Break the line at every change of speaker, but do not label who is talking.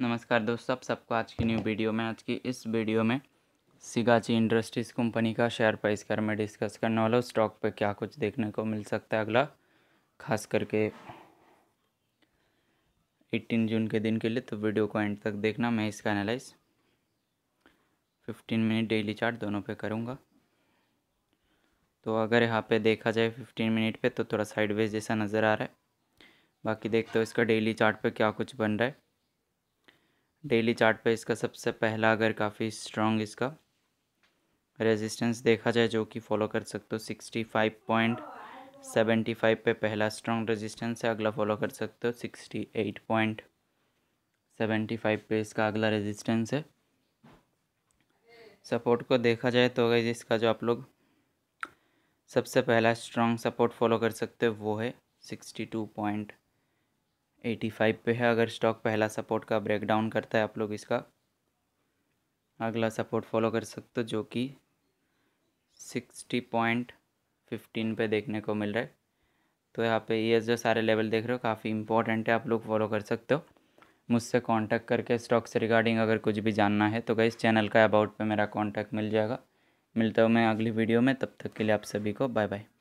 नमस्कार दोस्तों आप सबको आज की न्यू वीडियो में आज की इस वीडियो में सिगाची इंडस्ट्रीज़ कंपनी का शेयर प्राइस कर मैं डिस्कस करने वाला हूँ स्टॉक पर क्या कुछ देखने को मिल सकता है अगला खास करके 18 जून के दिन के लिए तो वीडियो को एंड तक देखना मैं इसका एनालाइज 15 मिनट डेली चार्ट दोनों पे करूँगा तो अगर यहाँ पर देखा जाए फिफ्टीन मिनट पर तो थोड़ा साइडवेज जैसा नज़र आ रहा है बाकी देखते हो इसका डेली चार्ट क्या कुछ बन रहा है डेली चार्ट पे इसका सबसे पहला अगर काफ़ी स्ट्रॉन्ग इसका रेजिस्टेंस देखा जाए जो कि फॉलो कर सकते हो sixty five point seventy five पर पहला स्ट्रॉन्ग रेजिस्टेंस है अगला फॉलो कर सकते हो sixty eight point seventy five पे इसका अगला रेजिस्टेंस है सपोर्ट को देखा जाए तो अगर इसका जो आप लोग सबसे पहला स्ट्रॉन्ग सपोर्ट फॉलो कर सकते हो वो है sixty two point eighty five पे है अगर स्टॉक पहला सपोर्ट का ब्रेकडाउन करता है आप लोग इसका अगला सपोर्ट फॉलो कर सकते हो जो कि सिक्सटी पॉइंट फिफ्टीन पे देखने को मिल रहा है तो यहाँ पे ये जो सारे लेवल देख रहे हो काफ़ी इंपॉर्टेंट है आप लोग फॉलो कर सकते हो मुझसे कांटेक्ट करके स्टॉक से रिगार्डिंग अगर कुछ भी जानना है तो गई चैनल का अबाउट पर मेरा कॉन्टैक्ट मिल जाएगा मिलता हूँ मैं अगली वीडियो में तब तक के लिए आप सभी को बाय बाय